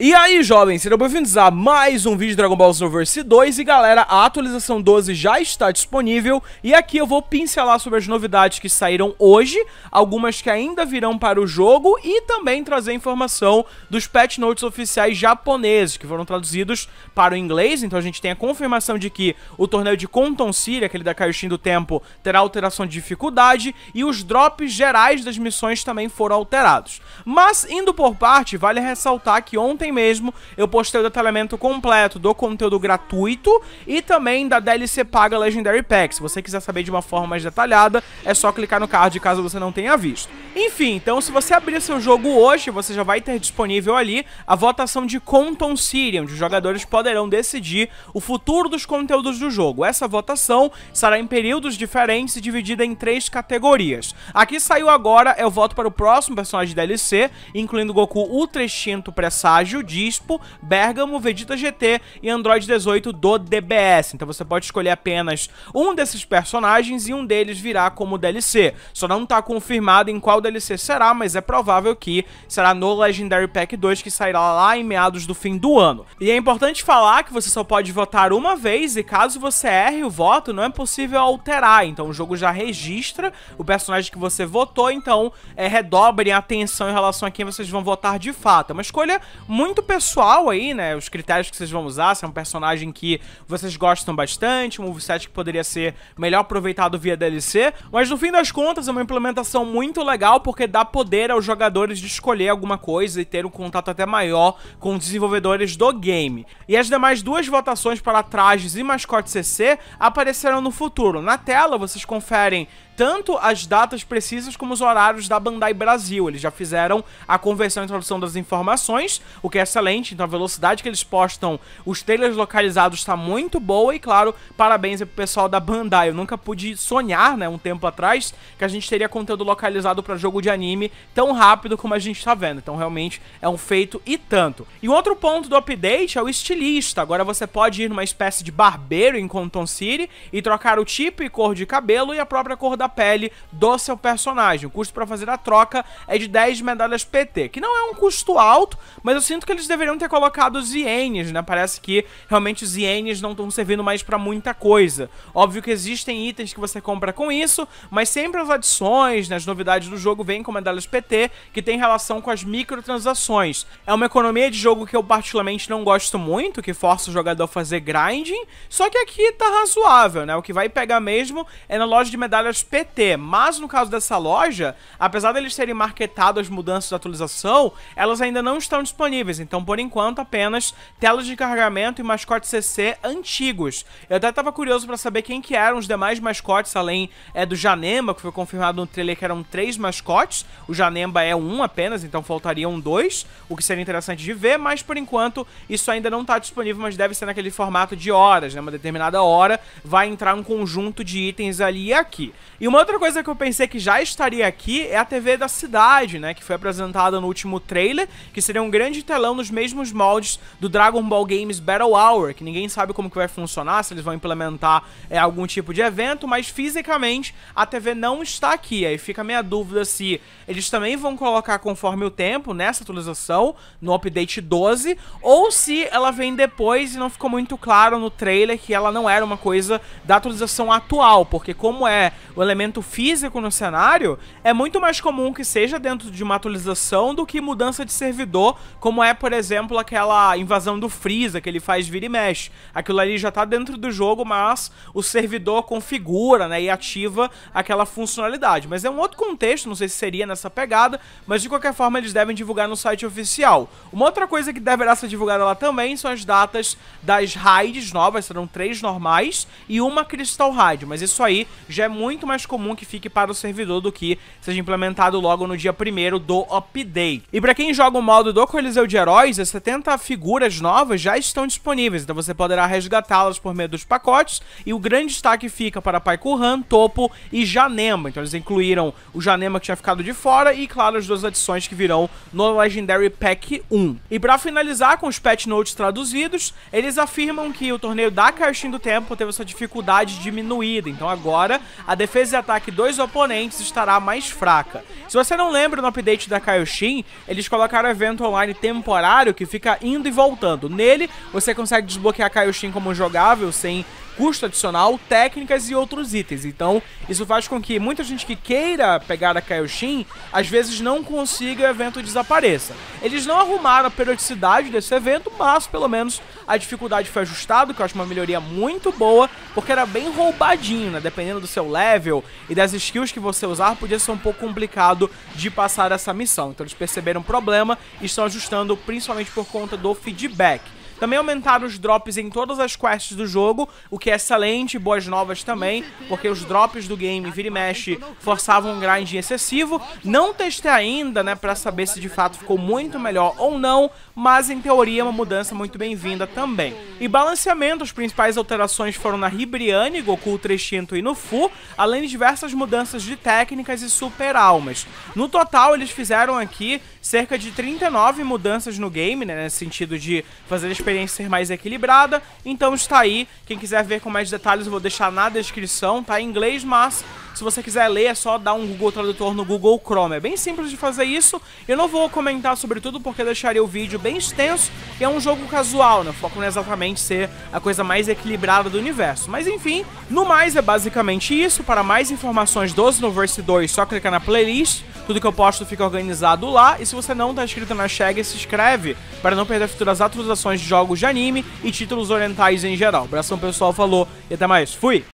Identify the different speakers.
Speaker 1: E aí, jovens, sejam bem-vindos a mais um vídeo de Dragon Ball Xenoverse 2 e galera, a atualização 12 já está disponível e aqui eu vou pincelar sobre as novidades que saíram hoje, algumas que ainda virão para o jogo e também trazer informação dos patch notes oficiais japoneses que foram traduzidos para o inglês, então a gente tem a confirmação de que o torneio de Conton City, aquele da Kaioshin do Tempo, terá alteração de dificuldade e os drops gerais das missões também foram alterados. Mas, indo por parte, vale ressaltar que ontem ontem mesmo eu postei o detalhamento completo do conteúdo gratuito e também da DLC paga Legendary Pack. Se você quiser saber de uma forma mais detalhada, é só clicar no card caso você não tenha visto. Enfim, então se você abrir seu jogo hoje, você já vai ter disponível ali a votação de Conton City, onde os jogadores poderão decidir o futuro dos conteúdos do jogo. Essa votação será em períodos diferentes e dividida em três categorias. Aqui saiu agora é o voto para o próximo personagem DLC, incluindo Goku Ultra Extinto Presságio, Colégio Dispo, Bergamo, Vegeta GT e Android 18 do DBS. Então você pode escolher apenas um desses personagens e um deles virá como DLC. Só não está confirmado em qual DLC será, mas é provável que será no Legendary Pack 2 que sairá lá em meados do fim do ano. E é importante falar que você só pode votar uma vez e caso você erre o voto, não é possível alterar. Então o jogo já registra o personagem que você votou, então é, redobrem a atenção em relação a quem vocês vão votar de fato. É uma escolha muito muito pessoal aí, né? Os critérios que vocês vão usar, se é um personagem que vocês gostam bastante, um moveset que poderia ser melhor aproveitado via DLC, mas no fim das contas é uma implementação muito legal porque dá poder aos jogadores de escolher alguma coisa e ter um contato até maior com os desenvolvedores do game. E as demais duas votações para trajes e mascote CC aparecerão no futuro. Na tela vocês conferem tanto as datas precisas como os horários da Bandai Brasil. Eles já fizeram a conversão e tradução das informações, o que é excelente, então a velocidade que eles postam os trailers localizados está muito boa e claro, parabéns pro pessoal da Bandai. Eu nunca pude sonhar, né, um tempo atrás, que a gente teria conteúdo localizado para jogo de anime tão rápido como a gente está vendo. Então realmente é um feito e tanto. E um outro ponto do update é o estilista. Agora você pode ir numa espécie de barbeiro em Compton City e trocar o tipo e cor de cabelo e a própria cor da pele do seu personagem. O custo para fazer a troca é de 10 medalhas PT, que não é um custo alto, mas eu sinto que eles deveriam ter colocado os ienes, né? Parece que realmente os ienes não estão servindo mais para muita coisa. Óbvio que existem itens que você compra com isso, mas sempre as adições, né, as novidades do jogo vêm com medalhas PT, que tem relação com as microtransações. É uma economia de jogo que eu particularmente não gosto muito, que força o jogador a fazer grinding, só que aqui tá razoável, né? O que vai pegar mesmo é na loja de medalhas PT, mas no caso dessa loja, apesar deles terem marketado as mudanças da atualização, elas ainda não estão disponíveis novos, então por enquanto apenas telas de carregamento e mascote CC antigos. Eu até tava curioso para saber quem que eram os demais mascotes, além é, do Janemba, que foi confirmado no trailer que eram três mascotes. O Janemba é um apenas, então faltariam dois, o que seria interessante de ver, mas por enquanto isso ainda não está disponível, mas deve ser naquele formato de horas, né? Uma determinada hora vai entrar um conjunto de itens ali e aqui. E uma outra coisa que eu pensei que já estaria aqui é a TV da cidade, né? Que foi apresentada no último trailer, que seria um grande telão nos mesmos moldes do Dragon Ball Games Battle Hour, que ninguém sabe como que vai funcionar, se eles vão implementar é, algum tipo de evento, mas fisicamente a TV não está aqui. Aí fica a minha dúvida se eles também vão colocar conforme o tempo nessa atualização, no update 12, ou se ela vem depois e não ficou muito claro no trailer que ela não era uma coisa da atualização atual, porque como é o elemento físico no cenário, é muito mais comum que seja dentro de uma atualização do que mudança de servidor, como é, por exemplo, aquela invasão do Freeza que ele faz vira e mexe. Aquilo ali já tá dentro do jogo, mas o servidor configura, né, e ativa aquela funcionalidade. Mas é um outro contexto, não sei se seria nessa pegada, mas de qualquer forma eles devem divulgar no site oficial. Uma outra coisa que deverá ser divulgada lá também são as datas das raids novas, serão três normais e uma Crystal Raid, mas isso aí já é muito mais comum que fique para o servidor do que seja implementado logo no dia primeiro do update. E para quem joga o modo do Coliseu de heróis, as 70 figuras novas já estão disponíveis, então você poderá resgatá-las por meio dos pacotes, e o grande destaque fica para Han, Topo e Janema, então eles incluíram o Janema que tinha ficado de fora, e claro, as duas adições que virão no Legendary Pack 1. E para finalizar com os patch notes traduzidos, eles afirmam que o torneio da Caixinha do Tempo teve sua dificuldade diminuída, então agora a defesa e ataque dos oponentes estará mais fraca. Se você não lembra, no update da Kaioshin, eles colocaram evento online temporário temporário que fica indo e voltando. Nele, você consegue desbloquear Kaioshin como jogável, sem custo adicional, técnicas e outros itens. Então, isso faz com que muita gente que queira pegar a Kaioshin, às vezes não consiga o evento desapareça. Eles não arrumaram a periodicidade desse evento, mas pelo menos a dificuldade foi ajustada, que eu acho uma melhoria muito boa, porque era bem roubadinho, né? Dependendo do seu level e das skills que você usar, podia ser um pouco complicado de passar essa missão. Então eles perceberam o problema e estão ajustando principalmente por conta do feedback. Também aumentaram os drops em todas as quests do jogo, o que é excelente, boas novas também, porque os drops do game vira e mexe forçavam um grind excessivo. Não testei ainda, né, pra saber se de fato ficou muito melhor ou não, mas em teoria é uma mudança muito bem-vinda também. E balanceamento, as principais alterações foram na Ribriane, Goku 300 e no Fu, além de diversas mudanças de técnicas e super almas. No total, eles fizeram aqui cerca de 39 mudanças no game, né, nesse sentido de fazer a experiência ser mais equilibrada. Então está aí, quem quiser ver com mais detalhes eu vou deixar na descrição, tá em inglês, mas se você quiser ler, é só dar um Google Tradutor no Google Chrome. É bem simples de fazer isso. Eu não vou comentar sobre tudo porque deixaria o vídeo bem extenso. E é um jogo casual, né? O foco não é exatamente ser a coisa mais equilibrada do universo. Mas enfim, no mais é basicamente isso. Para mais informações do Snowverse 2, só clicar na playlist. Tudo que eu posto fica organizado lá. E se você não está inscrito na Chega, se inscreve para não perder futuras atualizações de jogos de anime e títulos orientais em geral. Abração pessoal, falou e até mais. Fui!